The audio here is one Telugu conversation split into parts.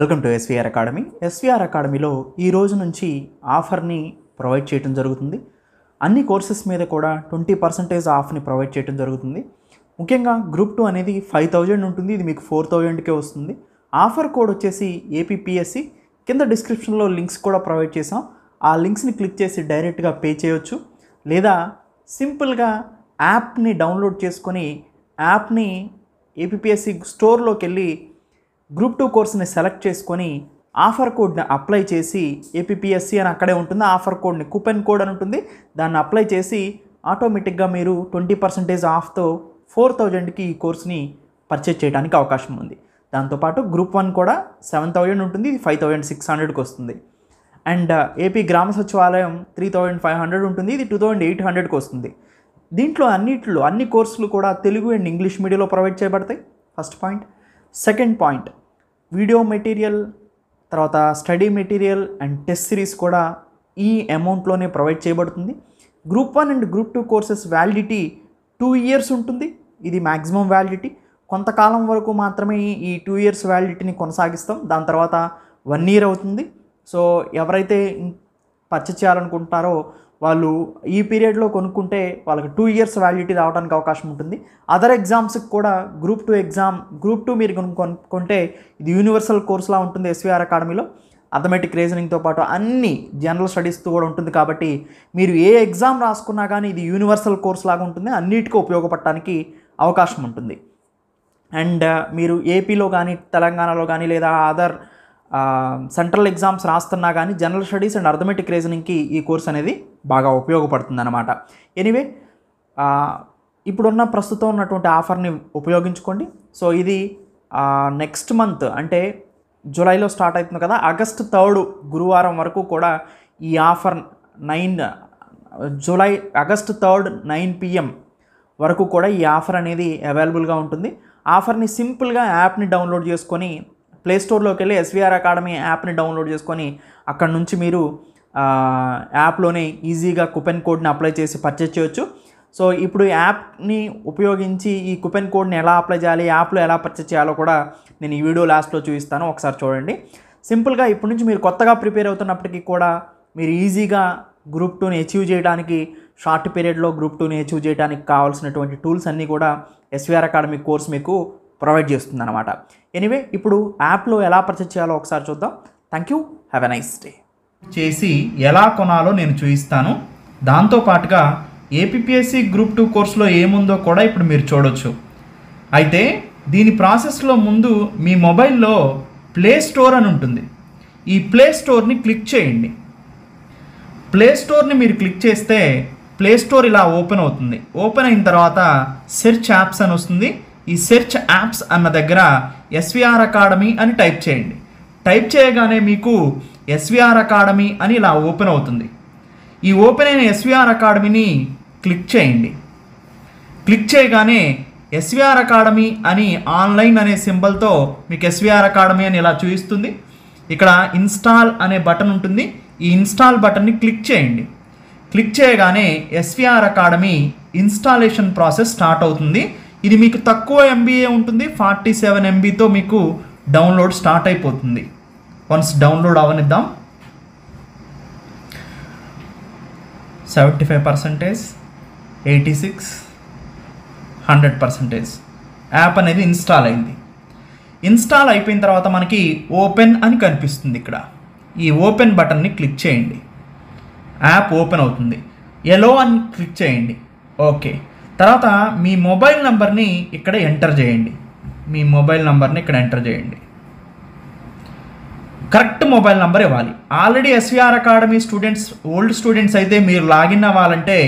welcome to SVR academy SVR అకాడమీలో ఈ రోజు నుంచి ఆఫర్ని ప్రొవైడ్ చేయడం జరుగుతుంది అన్ని కోర్సెస్ మీద కూడా ట్వంటీ పర్సెంటేజ్ ఆఫర్ని ప్రొవైడ్ చేయడం జరుగుతుంది ముఖ్యంగా గ్రూప్ టూ అనేది ఫైవ్ థౌజండ్ ఉంటుంది ఇది మీకు ఫోర్ థౌజండ్కే వస్తుంది ఆఫర్ కోడ్ వచ్చేసి ఏపీపీఎస్సి కింద డిస్క్రిప్షన్లో లింక్స్ కూడా ప్రొవైడ్ చేసాం ఆ లింక్స్ని క్లిక్ చేసి డైరెక్ట్గా పే చేయొచ్చు లేదా సింపుల్గా యాప్ని డౌన్లోడ్ చేసుకొని యాప్ని ఏపీపీఎస్సి స్టోర్లోకి వెళ్ళి గ్రూప్ టూ కోర్స్ని సెలెక్ట్ చేసుకొని ఆఫర్ కోడ్ని అప్లై చేసి ఏపీఎస్సి అని అక్కడే ఉంటుంది ఆఫర్ కోడ్ని కూపెన్ కోడ్ అని ఉంటుంది దాన్ని అప్లై చేసి ఆటోమేటిక్గా మీరు ట్వంటీ పర్సెంటేజ్ ఆఫ్తో ఫోర్ థౌజండ్కి ఈ కోర్స్ని పర్చేజ్ చేయడానికి అవకాశం ఉంది దాంతోపాటు గ్రూప్ వన్ కూడా సెవెన్ థౌజండ్ ఉంటుంది ఫైవ్ థౌజండ్ సిక్స్ హండ్రెడ్కి వస్తుంది అండ్ uh, ఏపీ గ్రామ సచివాలయం త్రీ థౌజండ్ ఫైవ్ హండ్రెడ్ ఉంటుంది ఇది టూ థౌజండ్ ఎయిట్ హండ్రెడ్కి వస్తుంది దీంట్లో అన్నిట్లో అన్ని కోర్సులు కూడా తెలుగు అండ్ ఇంగ్లీష్ మీడియంలో ప్రొవైడ్ చేయబడతాయి first point second point video material తర్వాత study material and test series కూడా ఈ అమౌంట్లోనే ప్రొవైడ్ చేయబడుతుంది group one and group two courses validity two years ఉంటుంది ఇది మ్యాక్సిమం వ్యాలిడిటీ కొంతకాలం వరకు మాత్రమే ఈ టూ ఇయర్స్ వ్యాలిడిటీని కొనసాగిస్తాం దాని తర్వాత వన్ ఇయర్ అవుతుంది సో ఎవరైతే పర్చేస్ చేయాలనుకుంటారో వాళ్ళు ఈ పీరియడ్లో కొనుక్కుంటే వాళ్ళకి టూ ఇయర్స్ వ్యాలిడిటీ రావడానికి అవకాశం ఉంటుంది అదర్ ఎగ్జామ్స్కి కూడా group two exam group two మీరు కొనుక్కుంటే ఇది యూనివర్సల్ కోర్సులా ఉంటుంది ఎస్వీఆర్ అకాడమీలో అథమెటిక్ రీజనింగ్తో పాటు అన్ని జనరల్ స్టడీస్తో కూడా ఉంటుంది కాబట్టి మీరు ఏ ఎగ్జామ్ రాసుకున్నా కానీ ఇది యూనివర్సల్ కోర్స్ లాగా ఉంటుంది అన్నిటికీ ఉపయోగపడటానికి అవకాశం ఉంటుంది అండ్ uh, మీరు ఏపీలో కానీ తెలంగాణలో కానీ లేదా అదర్ సెంట్రల్ ఎగ్జామ్స్ రాస్తున్నా కానీ జనరల్ స్టడీస్ అండ్ అర్థమెటిక్ రీజనింగ్కి ఈ కోర్స్ అనేది బాగా అనమాట ఎనివే ఇప్పుడున్న ప్రస్తుతం ఉన్నటువంటి ఆఫర్ని ఉపయోగించుకోండి సో ఇది నెక్స్ట్ మంత్ అంటే జూలైలో స్టార్ట్ అవుతుంది కదా ఆగస్ట్ థర్డ్ గురువారం వరకు కూడా ఈ offer nine July August third nine PM వరకు కూడా ఈ ఆఫర్ అనేది అవైలబుల్గా ఉంటుంది ఆఫర్ని సింపుల్గా యాప్ని డౌన్లోడ్ చేసుకొని ప్లేస్టోర్లోకి వెళ్ళి ఎస్విఆర్ అకాడమీ యాప్ని డౌన్లోడ్ చేసుకొని అక్కడ నుంచి మీరు యాప్లోనే ఈజీగా కుపెన్ కోడ్ని అప్లై చేసి పర్చేస్ చేయొచ్చు సో ఇప్పుడు యాప్ని ఉపయోగించి ఈ కుపెన్ కోడ్ని ఎలా అప్లై చేయాలి యాప్లో ఎలా పర్చేస్ చేయాలో కూడా నేను ఈ వీడియో లాస్ట్లో చూపిస్తాను ఒకసారి చూడండి సింపుల్గా ఇప్పటి నుంచి మీరు కొత్తగా ప్రిపేర్ అవుతున్నప్పటికీ కూడా మీరు ఈజీగా గ్రూప్ టూని అచీవ్ చేయడానికి షార్ట్ పీరియడ్లో గ్రూప్ టూని అచీవ్ చేయడానికి కావాల్సినటువంటి టూల్స్ అన్నీ కూడా ఎస్విఆర్ అకాడమీ కోర్స్ మీకు ప్రొవైడ్ చేస్తుంది అనమాట ఎనివే ఇప్పుడు యాప్లో ఎలా పర్చేస్ చేయాలో ఒకసారి చూద్దాం thank you have a nice day చేసి ఎలా కొనాలో నేను చూపిస్తాను దాంతోపాటుగా ఏపీఎస్సి గ్రూప్ టూ కోర్సులో ఏముందో కూడా ఇప్పుడు మీరు చూడొచ్చు అయితే దీని ప్రాసెస్లో ముందు మీ మొబైల్లో ప్లే స్టోర్ అని ఉంటుంది ఈ ప్లే స్టోర్ని క్లిక్ చేయండి ప్లే స్టోర్ని మీరు క్లిక్ చేస్తే ప్లే స్టోర్ ఇలా ఓపెన్ అవుతుంది ఓపెన్ అయిన తర్వాత సెర్చ్ యాప్స్ అని వస్తుంది ఈ సెర్చ్ యాప్స్ అన్న దగ్గర ఎస్విఆర్ అకాడమీ అని టైప్ చేయండి టైప్ చేయగానే మీకు ఎస్విఆర్ అకాడమీ అని ఇలా ఓపెన్ అవుతుంది ఈ ఓపెన్ అయిన ఎస్విఆర్ అకాడమీని క్లిక్ చేయండి క్లిక్ చేయగానే ఎస్విఆర్ అకాడమీ అని ఆన్లైన్ అనే సింబల్తో మీకు ఎస్విఆర్ అకాడమీ అని ఇలా చూపిస్తుంది ఇక్కడ ఇన్స్టాల్ అనే బటన్ ఉంటుంది ఈ ఇన్స్టాల్ బటన్ని క్లిక్ చేయండి క్లిక్ చేయగానే SVR academy installation process start అవుతుంది ఇది మీకు తక్కువ ఎంబీఏ ఉంటుంది ఫార్టీ సెవెన్ ఎంబీతో మీకు డౌన్లోడ్ స్టార్ట్ అయిపోతుంది వన్స్ డౌన్లోడ్ అవనిద్దాం seventy five percentage eighty six hundred percentage app అనేది ఇన్స్టాల్ అయింది ఇన్స్టాల్ అయిపోయిన తర్వాత మనకి ఓపెన్ అని కనిపిస్తుంది ఇక్కడ ఈ ఓపెన్ బటన్ని క్లిక్ చేయండి యాప్ ఓపెన్ అవుతుంది ఎలో అని క్లిక్ చేయండి ఓకే తర్వాత మీ మొబైల్ నెంబర్ని ఇక్కడ ఎంటర్ చేయండి మీ మొబైల్ నెంబర్ని ఇక్కడ ఎంటర్ చేయండి కరెక్ట్ మొబైల్ నెంబర్ ఇవ్వాలి already SVR academy students old students అయితే మీరు లాగిన్ అవ్వాలంటే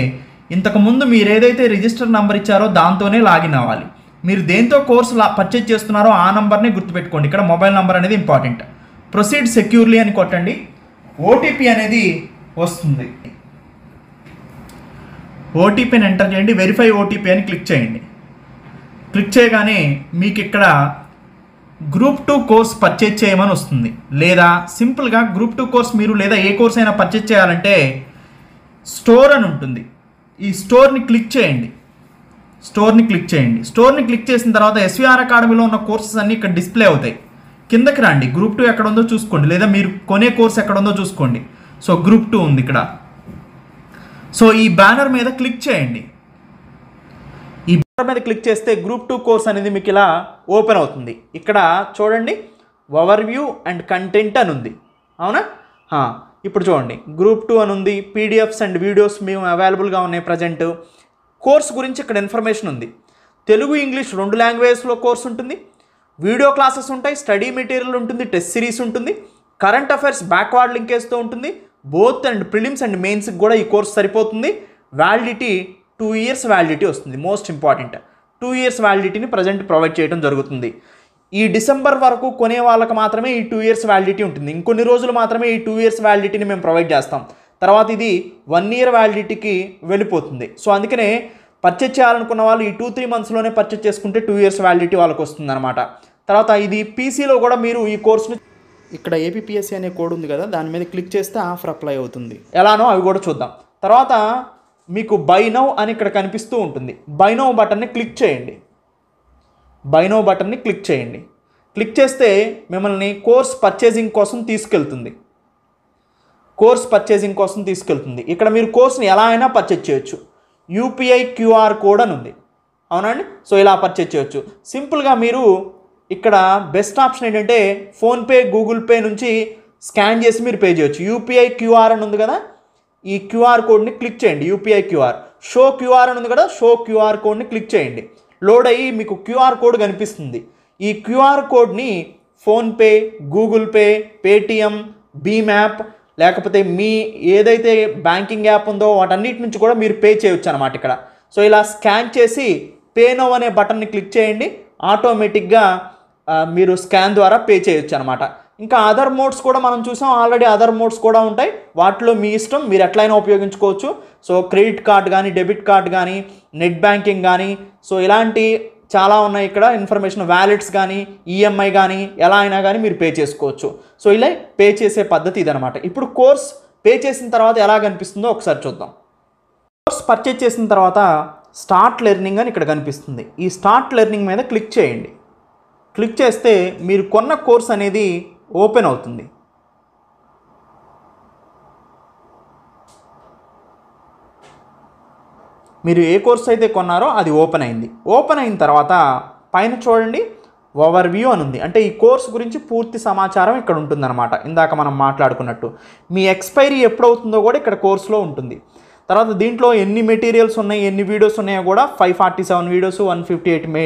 ఇంతకుముందు మీరు ఏదైతే రిజిస్టర్ నెంబర్ ఇచ్చారో దాంతోనే లాగిన్ అవ్వాలి మీరు దేంతో కోర్సు పర్చేజ్ చేస్తున్నారో ఆ నెంబర్ని గుర్తుపెట్టుకోండి ఇక్కడ మొబైల్ నెంబర్ అనేది ఇంపార్టెంట్ ప్రొసీడ్ సెక్యూర్లీ అని కొట్టండి ఓటీపీ అనేది వస్తుంది ఓటీపీని ఎంటర్ చేయండి వెరిఫై ఓటీపీ అని క్లిక్ చేయండి క్లిక్ చేయగానే మీకు ఇక్కడ గ్రూప్ టూ కోర్స్ పర్చేజ్ చేయమని వస్తుంది లేదా సింపుల్గా గ్రూప్ టూ కోర్స్ మీరు లేదా ఏ కోర్స్ అయినా పర్చేజ్ చేయాలంటే స్టోర్ అని ఉంటుంది ఈ స్టోర్ని క్లిక్ చేయండి స్టోర్ని క్లిక్ చేయండి స్టోర్ని క్లిక్ చేసిన తర్వాత ఎస్విఆర్ అకాడమీలో ఉన్న కోర్సెస్ అన్నీ ఇక్కడ డిస్ప్లే అవుతాయి కిందకి రండి గ్రూప్ టూ ఎక్కడ ఉందో చూసుకోండి లేదా మీరు కొనే కోర్స్ ఎక్కడ ఉందో చూసుకోండి సో గ్రూప్ టూ ఉంది ఇక్కడ సో ఈ బ్యానర్ మీద క్లిక్ చేయండి ఈ బ్యానర్ మీద క్లిక్ చేస్తే గ్రూప్ టూ కోర్స్ అనేది మీకు ఇలా ఓపెన్ అవుతుంది ఇక్కడ చూడండి ఓవర్ వ్యూ అండ్ కంటెంట్ అని ఉంది అవునా ఇప్పుడు చూడండి గ్రూప్ టూ అని ఉంది పీడిఎఫ్స్ అండ్ వీడియోస్ మేము అవైలబుల్గా ఉన్నాయి ప్రజెంట్ కోర్స్ గురించి ఇక్కడ ఇన్ఫర్మేషన్ ఉంది తెలుగు ఇంగ్లీష్ రెండు లాంగ్వేజెస్లో కోర్స్ ఉంటుంది వీడియో క్లాసెస్ ఉంటాయి స్టడీ మెటీరియల్ ఉంటుంది టెస్ట్ సిరీస్ ఉంటుంది కరెంట్ అఫైర్స్ బ్యాక్వర్డ్ లింకేస్తో ఉంటుంది బోత్ అండ్ ప్రిలిమ్స్ అండ్ మెయిన్స్కి కూడా ఈ కోర్స్ సరిపోతుంది వ్యాలిడిటీ టూ ఇయర్స్ వ్యాలిడిటీ వస్తుంది మోస్ట్ ఇంపార్టెంట్ టూ ఇయర్స్ వ్యాలిడిటీని ప్రజెంట్ ప్రొవైడ్ చేయడం జరుగుతుంది ఈ డిసెంబర్ వరకు కొనే వాళ్ళకి మాత్రమే ఈ టూ ఇయర్స్ వ్యాలిడిటీ ఉంటుంది ఇంకొన్ని రోజులు మాత్రమే ఈ టూ ఇయర్స్ వ్యాలిడిటీని మేము ప్రొవైడ్ చేస్తాం తర్వాత ఇది వన్ ఇయర్ వ్యాలిడిటీకి వెళ్ళిపోతుంది సో అందుకనే పర్చేజ్ చేయాలనుకున్న వాళ్ళు ఈ టూ త్రీ మంత్స్లోనే పర్చేజ్ చేసుకుంటే టూ ఇయర్స్ వ్యాలిడిటీ వాళ్ళకి వస్తుందన్నమాట తర్వాత ఇది పీసీలో కూడా మీరు ఈ కోర్సును ఇక్కడ ఏపీఎస్సీ అనే కోడ్ ఉంది కదా దాని మీద క్లిక్ చేస్తే ఆఫర్ అప్లై అవుతుంది ఎలానో అవి కూడా చూద్దాం తర్వాత మీకు బైనౌ అని ఇక్కడ కనిపిస్తూ ఉంటుంది బైనౌ బటన్ని క్లిక్ చేయండి బైనో బటన్ని క్లిక్ చేయండి క్లిక్ చేస్తే మిమ్మల్ని కోర్స్ పర్చేజింగ్ కోసం తీసుకెళ్తుంది కోర్స్ పర్చేజింగ్ కోసం తీసుకెళ్తుంది ఇక్కడ మీరు కోర్స్ని ఎలా అయినా పర్చేజ్ చేయొచ్చు యూపీఐ క్యూఆర్ కోడ్ అని ఉంది అవునండి సో ఇలా పర్చేజ్ చేయొచ్చు సింపుల్గా మీరు ఇక్కడ బెస్ట్ ఆప్షన్ ఏంటంటే ఫోన్పే గూగుల్ పే నుంచి స్కాన్ చేసి మీరు పే చేయొచ్చు యూపీఐ క్యూఆర్ అని ఉంది కదా ఈ క్యూఆర్ కోడ్ని క్లిక్ చేయండి యూపీఐ క్యూఆర్ షో క్యూఆర్ అని ఉంది కదా షో క్యూఆర్ కోడ్ని క్లిక్ చేయండి లోడ్ అయ్యి మీకు క్యూఆర్ కోడ్ కనిపిస్తుంది ఈ క్యూఆర్ కోడ్ని ఫోన్పే గూగుల్ పే పేటిఎం భీమ్ యాప్ లేకపోతే మీ ఏదైతే బ్యాంకింగ్ యాప్ ఉందో వాటన్నిటి నుంచి కూడా మీరు పే చేయొచ్చు అనమాట ఇక్కడ సో ఇలా స్కాన్ చేసి పేనో అనే బటన్ని క్లిక్ చేయండి ఆటోమేటిక్గా మీరు స్కాన్ ద్వారా పే చేయొచ్చు అనమాట ఇంకా అదర్ మోడ్స్ కూడా మనం చూసాం ఆల్రెడీ అదర్ మోడ్స్ కూడా ఉంటాయి వాటిలో మీ ఇష్టం మీరు ఎట్లయినా ఉపయోగించుకోవచ్చు సో క్రెడిట్ కార్డ్ కానీ డెబిట్ కార్డ్ కానీ నెట్ బ్యాంకింగ్ కానీ సో ఇలాంటి చాలా ఉన్నాయి ఇక్కడ ఇన్ఫర్మేషన్ వ్యాలెట్స్ కానీ ఈఎంఐ కానీ ఎలా అయినా కానీ మీరు పే చేసుకోవచ్చు సో ఇలా పే చేసే పద్ధతి ఇదనమాట ఇప్పుడు కోర్స్ పే చేసిన తర్వాత ఎలా కనిపిస్తుందో ఒకసారి చూద్దాం కోర్స్ పర్చేజ్ చేసిన తర్వాత స్టార్ట్ లెర్నింగ్ అని ఇక్కడ కనిపిస్తుంది ఈ స్టార్ట్ లెర్నింగ్ మీద క్లిక్ చేయండి క్లిక్ చేస్తే మీరు కొన్న కోర్స్ అనేది ఓపెన్ అవుతుంది మీరు ఏ కోర్స్ అయితే కొన్నారో అది ఓపెన్ అయింది ఓపెన్ అయిన తర్వాత పైన చూడండి ఓవర్ వ్యూ అని ఉంది అంటే ఈ కోర్స్ గురించి పూర్తి సమాచారం ఇక్కడ ఉంటుందన్నమాట ఇందాక మనం మాట్లాడుకున్నట్టు మీ ఎక్స్పైరీ ఎప్పుడవుతుందో కూడా ఇక్కడ కోర్సులో ఉంటుంది తర్వాత దీంట్లో ఎన్ని మెటీరియల్స్ ఉన్నాయి ఎన్ని వీడియోస్ ఉన్నాయో కూడా five forty seven videos one fifty eight మే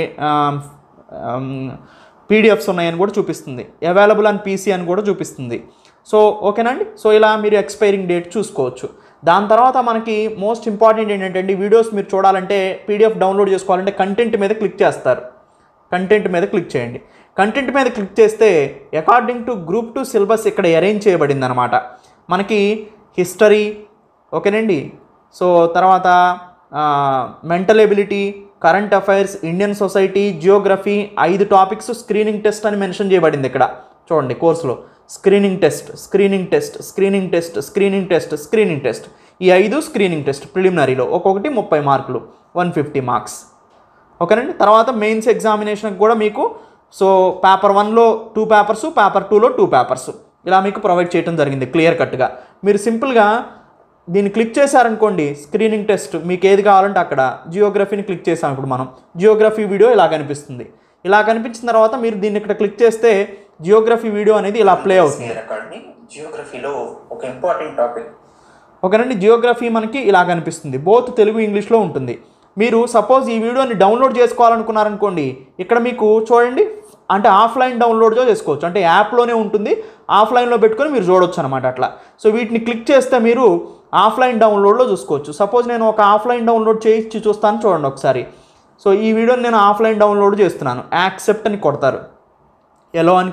పీడిఎఫ్స్ ఉన్నాయని కూడా చూపిస్తుంది అవైలబుల్ అండ్ పీసీ అని కూడా చూపిస్తుంది సో ఓకేనండి సో ఇలా మీరు ఎక్స్పైరింగ్ డేట్ చూసుకోవచ్చు దాని తర్వాత మనకి మోస్ట్ ఇంపార్టెంట్ ఏంటంటే వీడియోస్ మీరు చూడాలంటే పీడిఎఫ్ డౌన్లోడ్ చేసుకోవాలంటే కంటెంట్ మీద క్లిక్ చేస్తారు కంటెంట్ మీద క్లిక్ చేయండి కంటెంట్ మీద క్లిక్ చేస్తే according to group two syllabus ఇక్కడ అరేంజ్ చేయబడింది అనమాట మనకి హిస్టరీ ఓకేనండి సో తర్వాత mental ability current affairs Indian society geography ఐదు టాపిక్స్ స్క్రీనింగ్ టెస్ట్ అని మెన్షన్ చేయబడింది ఇక్కడ చూడండి కోర్సులో screening test screening test screening test screening test screening test ఈ ఐదు స్క్రీనింగ్ టెస్ట్ ప్రిలిమినరీలో ఒక్కొక్కటి ముప్పై మార్కులు వన్ ఫిఫ్టీ మార్క్స్ ఓకేనండి తర్వాత మెయిన్స్ ఎగ్జామినేషన్కి కూడా మీకు సో పేపర్ వన్లో టూ పేపర్స్ పేపర్ టూలో టూ పేపర్స్ ఇలా మీకు ప్రొవైడ్ చేయడం జరిగింది క్లియర్ కట్గా మీరు సింపుల్గా దీన్ని క్లిక్ చేశారనుకోండి స్క్రీనింగ్ టెస్ట్ మీకు ఏది కావాలంటే అక్కడ జియోగ్రఫీని క్లిక్ చేసాం ఇప్పుడు మనం జియోగ్రఫీ వీడియో ఇలా కనిపిస్తుంది ఇలా కనిపించిన తర్వాత మీరు దీన్ని ఇక్కడ క్లిక్ చేస్తే జియోగ్రఫీ వీడియో అనేది ఇలా ప్లే అవుతుంది జియోగ్రఫీలో ఒక ఇంపార్టెంట్ టాపిక్ ఒకనండి జియోగ్రఫీ మనకి ఇలా కనిపిస్తుంది బోత్ తెలుగు ఇంగ్లీష్లో ఉంటుంది మీరు సపోజ్ ఈ వీడియోని డౌన్లోడ్ చేసుకోవాలనుకున్నారనుకోండి ఇక్కడ మీకు చూడండి అంటే ఆఫ్లైన్ డౌన్లోడ్ చేసుకోవచ్చు అంటే యాప్లోనే ఉంటుంది ఆఫ్లైన్లో పెట్టుకొని మీరు చూడొచ్చు అనమాట అట్లా సో వీటిని క్లిక్ చేస్తే మీరు ఆఫ్లైన్ డౌన్లోడ్లో చూసుకోవచ్చు సపోజ్ నేను ఒక ఆఫ్లైన్ డౌన్లోడ్ చేయించి చూస్తాను చూడండి ఒకసారి సో ఈ వీడియోని నేను ఆఫ్లైన్ డౌన్లోడ్ చేస్తున్నాను యాక్సెప్ట్ అని కొడతారు ఎలో అని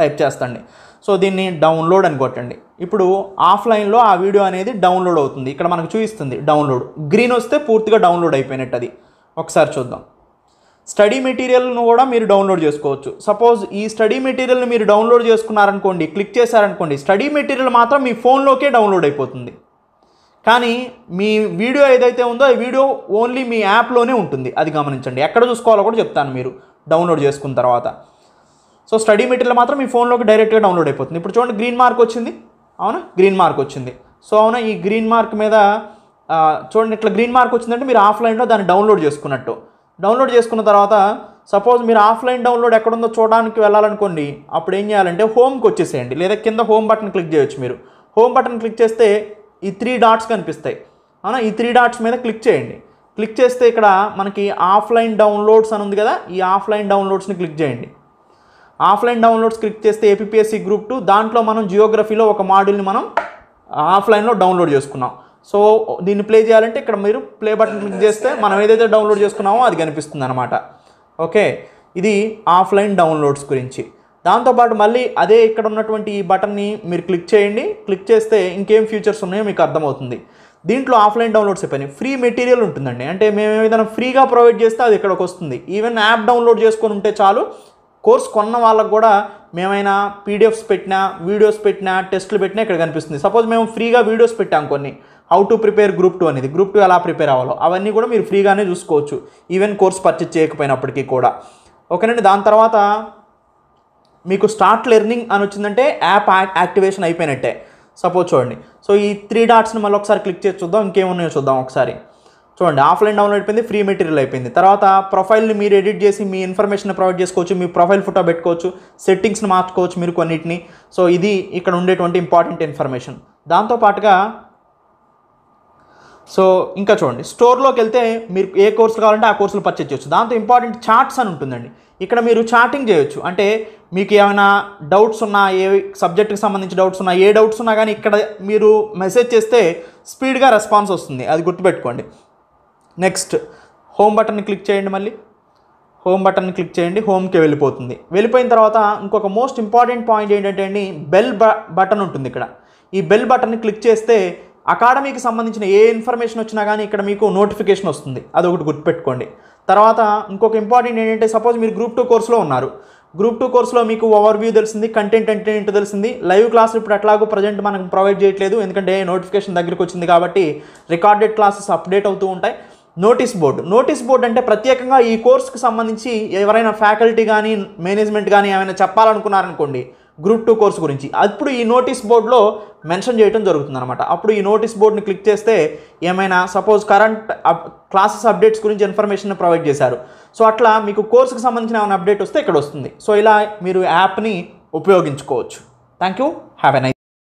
టైప్ చేస్తండి సో దీన్ని డౌన్లోడ్ అని కొట్టండి ఇప్పుడు ఆఫ్లైన్లో ఆ వీడియో అనేది డౌన్లోడ్ అవుతుంది ఇక్కడ మనకు చూపిస్తుంది డౌన్లోడ్ గ్రీన్ వస్తే పూర్తిగా డౌన్లోడ్ అయిపోయినట్టు అది ఒకసారి చూద్దాం స్టడీ మెటీరియల్ను కూడా మీరు డౌన్లోడ్ చేసుకోవచ్చు సపోజ్ ఈ స్టడీ మెటీరియల్ని మీరు డౌన్లోడ్ చేసుకున్నారనుకోండి క్లిక్ చేశారనుకోండి స్టడీ మెటీరియల్ మాత్రం మీ ఫోన్లోకే డౌన్లోడ్ అయిపోతుంది కానీ మీ వీడియో ఏదైతే ఉందో ఆ వీడియో ఓన్లీ మీ యాప్లోనే ఉంటుంది అది గమనించండి ఎక్కడ చూసుకోవాలో కూడా చెప్తాను మీరు డౌన్లోడ్ చేసుకున్న తర్వాత సో స్టడీ మెటీరియల్ మాత్రం మీ ఫోన్లోకి డైరెక్ట్గా డౌన్లోడ్ అయిపోతుంది ఇప్పుడు చూడండి గ్రీన్ మార్క్ వచ్చింది అవునా గ్రీన్ మార్క్ వచ్చింది సో అవునా ఈ గ్రీన్ మార్క్ మీద చూడండి ఇట్లా గ్రీన్ మార్క్ వచ్చిందంటే మీరు ఆఫ్లైన్లో దాన్ని డౌన్లోడ్ చేసుకున్నట్టు డౌన్లోడ్ చేసుకున్న తర్వాత సపోజ్ మీరు ఆఫ్లైన్ డౌన్లోడ్ ఎక్కడుందో చూడడానికి వెళ్ళాలనుకోండి అప్పుడు ఏం చేయాలంటే హోమ్కి వచ్చేసేయండి లేదా కింద హోమ్ బటన్ క్లిక్ చేయొచ్చు మీరు హోమ్ బటన్ క్లిక్ చేస్తే ఈ త్రీ డాట్స్ కనిపిస్తాయి అవునా ఈ త్రీ డాట్స్ మీద క్లిక్ చేయండి క్లిక్ చేస్తే ఇక్కడ మనకి ఆఫ్లైన్ డౌన్లోడ్స్ అని ఉంది కదా ఈ ఆఫ్లైన్ డౌన్లోడ్స్ని క్లిక్ చేయండి ఆఫ్లైన్ డౌన్లోడ్స్ క్లిక్ చేస్తే ఏపీఎస్సీ గ్రూప్ టూ దాంట్లో మనం జియోగ్రఫీలో ఒక మాడ్యూల్ని మనం ఆఫ్లైన్లో డౌన్లోడ్ చేసుకున్నాం సో దీన్ని ప్లే చేయాలంటే ఇక్కడ మీరు ప్లే బటన్ క్లిక్ చేస్తే మనం ఏదైతే డౌన్లోడ్ చేసుకున్నామో అది కనిపిస్తుంది అనమాట ఓకే ఇది ఆఫ్లైన్ డౌన్లోడ్స్ గురించి దాంతోపాటు మళ్ళీ అదే ఇక్కడ ఉన్నటువంటి ఈ బటన్ని మీరు క్లిక్ చేయండి క్లిక్ చేస్తే ఇంకేం ఫ్యూచర్స్ ఉన్నాయో మీకు అర్థమవుతుంది దీంట్లో ఆఫ్లైన్ డౌన్లోడ్స్ అయిపోయినాయి ఫ్రీ మెటీరియల్ ఉంటుందండి అంటే మేము ఏదైనా ఫ్రీగా ప్రొవైడ్ చేస్తే అది ఇక్కడికి వస్తుంది ఈవెన్ యాప్ డౌన్లోడ్ చేసుకొని ఉంటే చాలు కోర్స్ కొన్న వాళ్ళకు కూడా మేమైనా పీడిఎఫ్స్ పెట్టినా వీడియోస్ పెట్టినా టెస్టులు పెట్టినా ఇక్కడ కనిపిస్తుంది సపోజ్ మేము ఫ్రీగా వీడియోస్ పెట్టాం కొన్ని how to prepare group two అనేది గ్రూప్ టూ ఎలా ప్రిపేర్ అవ్వాలో అవన్నీ కూడా మీరు ఫ్రీగానే చూసుకోవచ్చు ఈవెన్ కోర్స్ పర్చేజ్ చేయకపోయినప్పటికీ కూడా ఓకేనండి దాని తర్వాత మీకు స్టార్ట్ లెర్నింగ్ అని వచ్చిందంటే యాప్ యాక్టివేషన్ అయిపోయినట్టే సపోజ్ చూడండి సో ఈ త్రీ డాట్స్ని మళ్ళీ ఒకసారి క్లిక్ చేసి చూద్దాం ఇంకేమున్నాయో చూద్దాం ఒకసారి చూడండి ఆఫ్లైన్ డౌన్లోడ్ అయిపోయింది ఫ్రీ మెటీరియల్ అయిపోయింది తర్వాత ప్రొఫైల్ని మీరు ఎడిట్ చేసి మీ ఇన్ఫర్మేషన్ ప్రొవైడ్ చేసుకోవచ్చు మీ ప్రొఫైల్ ఫోటో పెట్టుకోవచ్చు సెట్టింగ్స్ని మార్చుకోవచ్చు మీరు కొన్నిటిని సో ఇది ఇక్కడ ఉండేటువంటి ఇంపార్టెంట్ ఇన్ఫర్మేషన్ దాంతోపాటుగా సో ఇంకా చూడండి స్టోర్లోకి వెళ్తే మీరు ఏ కోర్సులు కావాలంటే ఆ కోర్సులు పర్చేజ్ చేయొచ్చు దాంతో ఇంపార్టెంట్ చార్ట్స్ అని ఉంటుందండి ఇక్కడ మీరు చాటింగ్ చేయొచ్చు అంటే మీకు ఏమైనా డౌట్స్ ఉన్నా ఏ సబ్జెక్ట్కి సంబంధించి డౌట్స్ ఉన్నా ఏ డౌట్స్ ఉన్నా కానీ ఇక్కడ మీరు మెసేజ్ చేస్తే స్పీడ్గా రెస్పాన్స్ వస్తుంది అది గుర్తుపెట్టుకోండి నెక్స్ట్ హోమ్ బటన్ని క్లిక్ చేయండి మళ్ళీ హోమ్ బటన్ క్లిక్ చేయండి హోమ్కి వెళ్ళిపోతుంది వెళ్ళిపోయిన తర్వాత ఇంకొక మోస్ట్ ఇంపార్టెంట్ పాయింట్ ఏంటంటే అండి బెల్ బటన్ ఉంటుంది ఇక్కడ ఈ బెల్ బటన్ని క్లిక్ చేస్తే అకాడమీకి సంబంధించిన ఏ ఇన్ఫర్మేషన్ వచ్చినా కానీ ఇక్కడ మీకు నోటిఫికేషన్ వస్తుంది అదొకటి గుర్తుపెట్టుకోండి తర్వాత ఇంకొక ఇంపార్టెంట్ ఏంటంటే సపోజ్ మీరు గ్రూప్ టూ కోర్సులో ఉన్నారు గ్రూప్ టూ కోర్సులో మీకు ఓవర్ వ్యూ తెలిసింది కంటెంట్ అంటే ఏంటో తెలిసింది లైవ్ క్లాసులు ఇప్పుడు అట్లాగో ప్రజెంట్ మనకు ప్రొవైడ్ చేయట్లేదు ఎందుకంటే నోటిఫికేషన్ దగ్గరికి వచ్చింది కాబట్టి రికార్డెడ్ క్లాసెస్ అప్డేట్ అవుతూ ఉంటాయి నోటీస్ బోర్డు నోటీస్ బోర్డు అంటే ప్రత్యేకంగా ఈ కోర్సుకు సంబంధించి ఎవరైనా ఫ్యాకల్టీ కానీ మేనేజ్మెంట్ కానీ ఏమైనా చెప్పాలనుకున్నారనుకోండి గ్రూప్ టూ కోర్స్ గురించి అప్పుడు ఈ నోటీస్ బోర్డులో మెన్షన్ చేయడం జరుగుతుంది అనమాట అప్పుడు ఈ నోటీస్ బోర్డుని క్లిక్ చేస్తే ఏమైనా సపోజ్ కరెంట్ క్లాసెస్ అప్డేట్స్ గురించి ఇన్ఫర్మేషన్ ప్రొవైడ్ చేశారు సో అట్లా మీకు కోర్సుకు సంబంధించిన ఏమైనా అప్డేట్ వస్తే ఇక్కడ వస్తుంది సో ఇలా మీరు యాప్ని ఉపయోగించుకోవచ్చు thank you have an I